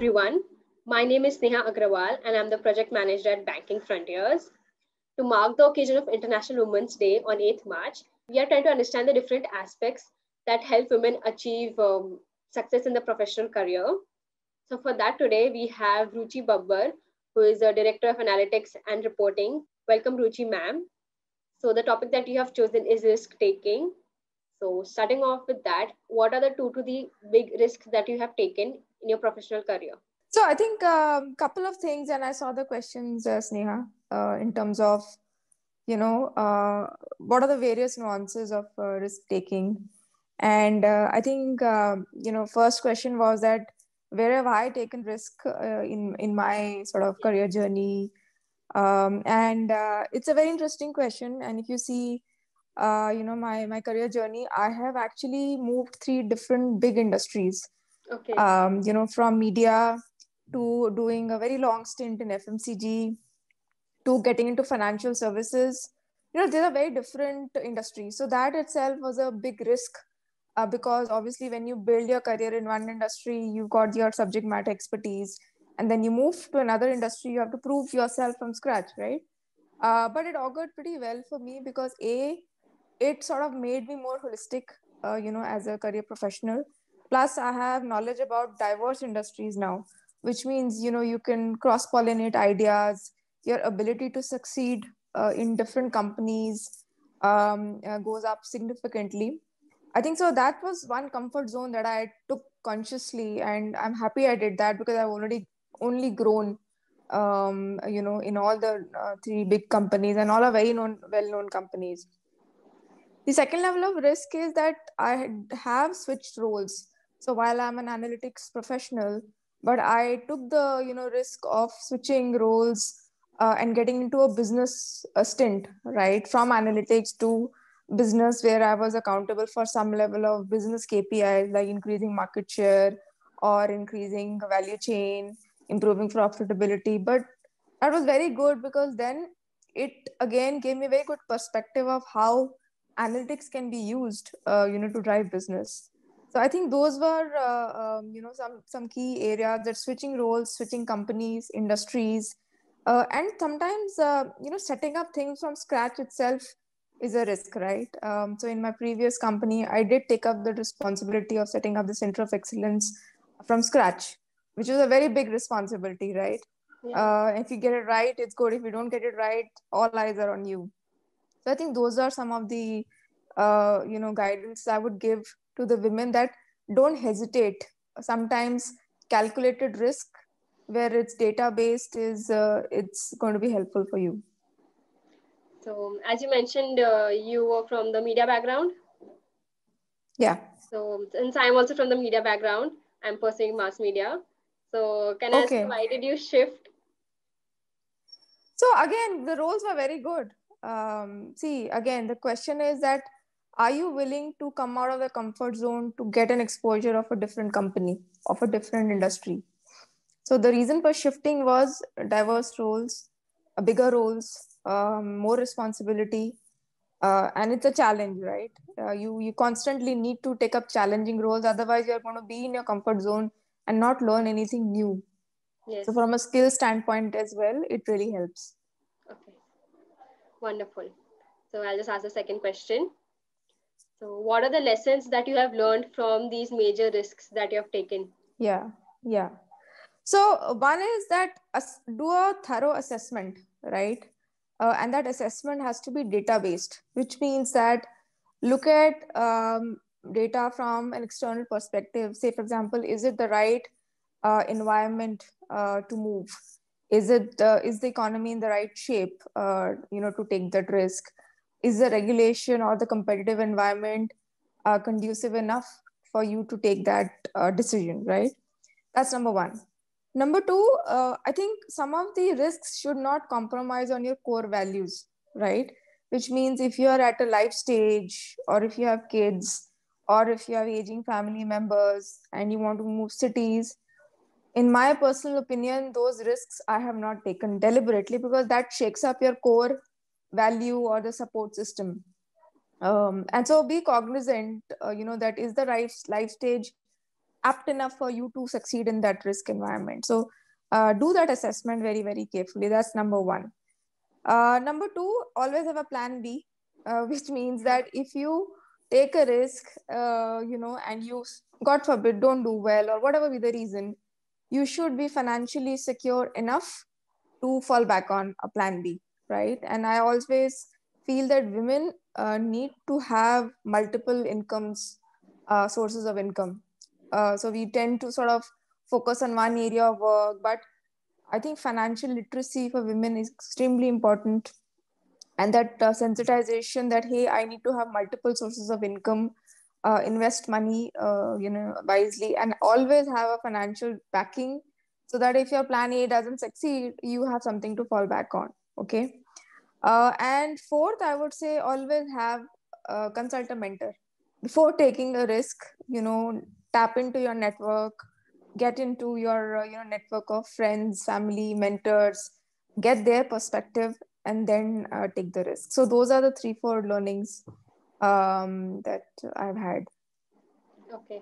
everyone. My name is Neha Agrawal, and I'm the project manager at Banking Frontiers. To mark the occasion of International Women's Day on 8th March, we are trying to understand the different aspects that help women achieve um, success in the professional career. So for that today, we have Ruchi Babbar, who is a Director of Analytics and Reporting. Welcome, Ruchi ma'am. So the topic that you have chosen is risk taking. So starting off with that, what are the two to the big risks that you have taken in your professional career? So I think a um, couple of things, and I saw the questions, uh, Sneha, uh, in terms of, you know, uh, what are the various nuances of uh, risk taking? And uh, I think, um, you know, first question was that where have I taken risk uh, in, in my sort of career journey? Um, and it's a very interesting question. And if you see, uh, you know my my career journey i have actually moved three different big industries okay um, you know from media to doing a very long stint in fmcg to getting into financial services you know these are very different industries so that itself was a big risk uh, because obviously when you build your career in one industry you've got your subject matter expertise and then you move to another industry you have to prove yourself from scratch right uh, but it augured pretty well for me because a it sort of made me more holistic uh, you know as a career professional plus i have knowledge about diverse industries now which means you know you can cross pollinate ideas your ability to succeed uh, in different companies um, uh, goes up significantly i think so that was one comfort zone that i took consciously and i'm happy i did that because i've already only grown um, you know in all the uh, three big companies and all are very known well known companies the second level of risk is that I have switched roles. So while I'm an analytics professional, but I took the you know risk of switching roles uh, and getting into a business a stint, right, from analytics to business where I was accountable for some level of business KPIs like increasing market share or increasing value chain, improving profitability. But that was very good because then it again gave me a very good perspective of how analytics can be used uh, you know to drive business so i think those were uh, um, you know some some key areas that switching roles switching companies industries uh, and sometimes uh, you know setting up things from scratch itself is a risk right um, so in my previous company i did take up the responsibility of setting up the center of excellence from scratch which was a very big responsibility right yeah. Uh, if you get it right it's good if you don't get it right all eyes are on you so i think those are some of the uh, you know guidance i would give to the women that don't hesitate sometimes calculated risk where it's data based is uh, it's going to be helpful for you so as you mentioned uh, you were from the media background yeah so since i'm also from the media background i'm pursuing mass media so can okay. i ask why did you shift so again the roles were very good um, see again the question is that are you willing to come out of the comfort zone to get an exposure of a different company of a different industry so the reason for shifting was diverse roles uh, bigger roles um, more responsibility uh, and it's a challenge right uh, you you constantly need to take up challenging roles otherwise you're going to be in your comfort zone and not learn anything new yes. so from a skill standpoint as well it really helps okay Wonderful. So I'll just ask the second question. So what are the lessons that you have learned from these major risks that you have taken? Yeah, yeah. So uh, one is that do a thorough assessment, right? Uh, and that assessment has to be data based, which means that look at um, data from an external perspective. Say, for example, is it the right uh, environment uh, to move? is it uh, is the economy in the right shape uh, you know to take that risk is the regulation or the competitive environment uh, conducive enough for you to take that uh, decision right that's number one number two uh, i think some of the risks should not compromise on your core values right which means if you are at a life stage or if you have kids or if you have aging family members and you want to move cities in my personal opinion those risks i have not taken deliberately because that shakes up your core value or the support system um, and so be cognizant uh, you know that is the right life stage apt enough for you to succeed in that risk environment so uh, do that assessment very very carefully that's number one uh, number two always have a plan b uh, which means that if you take a risk uh, you know and you god forbid don't do well or whatever be the reason you should be financially secure enough to fall back on a plan B, right? And I always feel that women uh, need to have multiple incomes, uh, sources of income. Uh, so we tend to sort of focus on one area of work, but I think financial literacy for women is extremely important. And that uh, sensitization that, hey, I need to have multiple sources of income uh, invest money uh, you know wisely and always have a financial backing so that if your plan a doesn't succeed you have something to fall back on okay uh, and fourth i would say always have a uh, consult a mentor before taking a risk you know tap into your network get into your uh, you know network of friends family mentors get their perspective and then uh, take the risk so those are the three four learnings um, that I've had. Okay.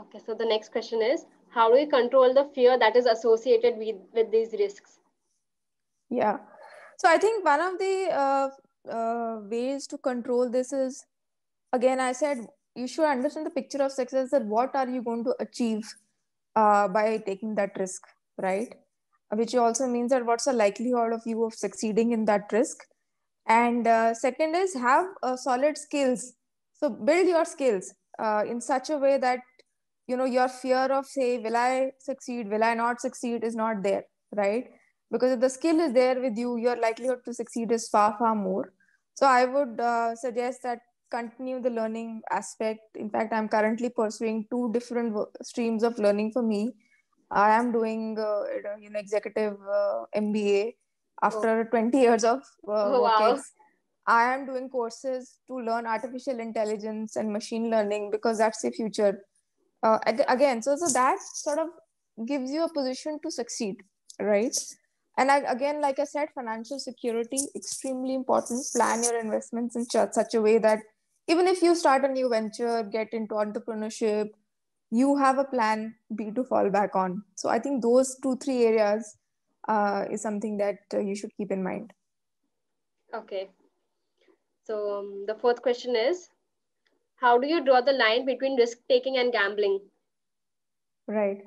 Okay. So the next question is, how do we control the fear that is associated with with these risks? Yeah. So I think one of the uh, uh, ways to control this is, again, I said you should understand the picture of success that what are you going to achieve uh, by taking that risk, right? Which also means that what's the likelihood of you of succeeding in that risk? and uh, second is have uh, solid skills so build your skills uh, in such a way that you know your fear of say will i succeed will i not succeed is not there right because if the skill is there with you your likelihood to succeed is far far more so i would uh, suggest that continue the learning aspect in fact i'm currently pursuing two different streams of learning for me i am doing you uh, know executive uh, mba after oh. 20 years of uh, oh, working wow. i am doing courses to learn artificial intelligence and machine learning because that's the future uh, again so so that sort of gives you a position to succeed right and I, again like i said financial security extremely important plan your investments in such a way that even if you start a new venture get into entrepreneurship you have a plan b to fall back on so i think those two three areas uh, is something that uh, you should keep in mind. Okay. So um, the fourth question is, how do you draw the line between risk taking and gambling? Right.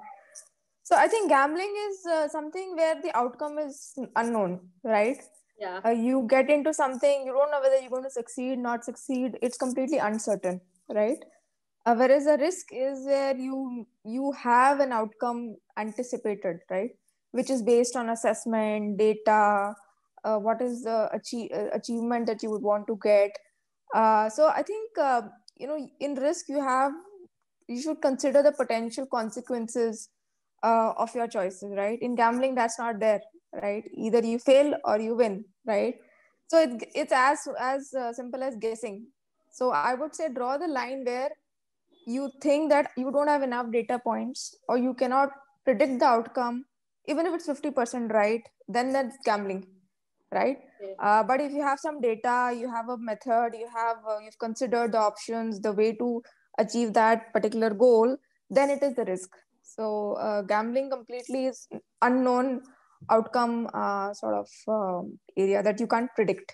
So I think gambling is uh, something where the outcome is unknown, right? Yeah. Uh, you get into something, you don't know whether you're going to succeed, not succeed. It's completely uncertain, right? Uh, whereas a risk is where you you have an outcome anticipated, right? which is based on assessment data uh, what is the achieve, uh, achievement that you would want to get uh, so i think uh, you know in risk you have you should consider the potential consequences uh, of your choices right in gambling that's not there right either you fail or you win right so it, it's as as uh, simple as guessing so i would say draw the line where you think that you don't have enough data points or you cannot predict the outcome even if it's 50% right then that's gambling right uh, but if you have some data you have a method you have uh, you've considered the options the way to achieve that particular goal then it is the risk so uh, gambling completely is unknown outcome uh, sort of um, area that you can't predict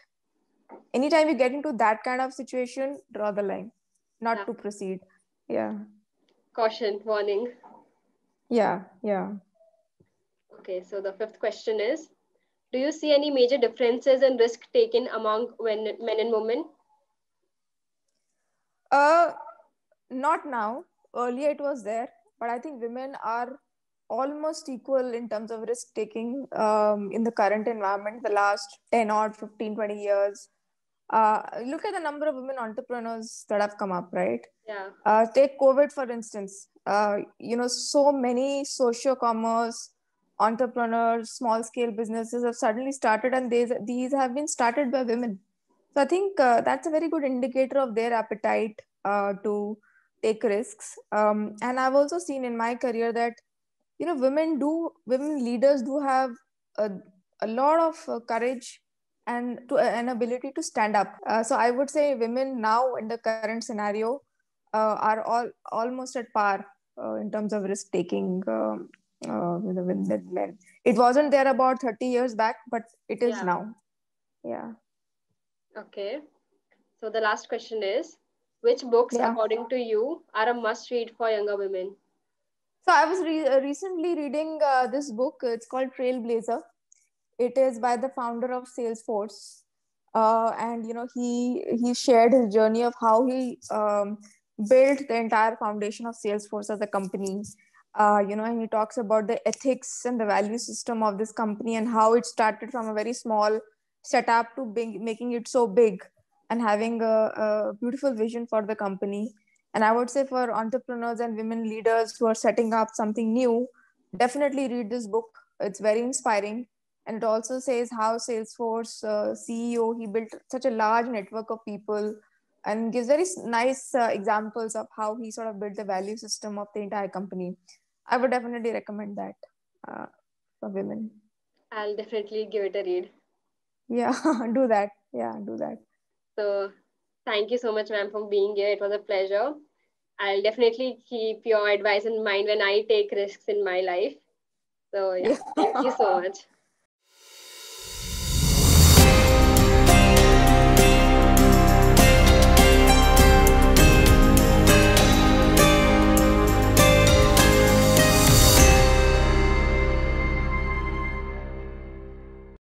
anytime you get into that kind of situation draw the line not yeah. to proceed yeah caution warning yeah yeah Okay, so the fifth question is, do you see any major differences in risk taken among when, men and women? Uh, not now. Earlier it was there, but I think women are almost equal in terms of risk taking um, in the current environment, the last 10 or 15, 20 years. Uh, look at the number of women entrepreneurs that have come up, right? Yeah. Uh, take COVID, for instance. Uh, you know, so many socio commerce entrepreneurs small scale businesses have suddenly started and these these have been started by women so i think uh, that's a very good indicator of their appetite uh, to take risks um, and i've also seen in my career that you know women do women leaders do have a, a lot of uh, courage and to uh, an ability to stand up uh, so i would say women now in the current scenario uh, are all almost at par uh, in terms of risk taking um, uh, with, men. It wasn't there about 30 years back, but it is yeah. now. Yeah. Okay. So the last question is which books, yeah. according to you, are a must read for younger women? So I was re- uh, recently reading uh, this book. It's called Trailblazer. It is by the founder of Salesforce. Uh, and you know he he shared his journey of how he um, built the entire foundation of Salesforce as a company uh, you know, and he talks about the ethics and the value system of this company and how it started from a very small setup to making it so big and having a, a, beautiful vision for the company. And I would say for entrepreneurs and women leaders who are setting up something new, definitely read this book. It's very inspiring. And it also says how Salesforce uh, CEO, he built such a large network of people and gives very nice uh, examples of how he sort of built the value system of the entire company. I would definitely recommend that uh, for women. I'll definitely give it a read. Yeah, do that. Yeah, do that. So, thank you so much, ma'am, for being here. It was a pleasure. I'll definitely keep your advice in mind when I take risks in my life. So, yeah, thank you so much.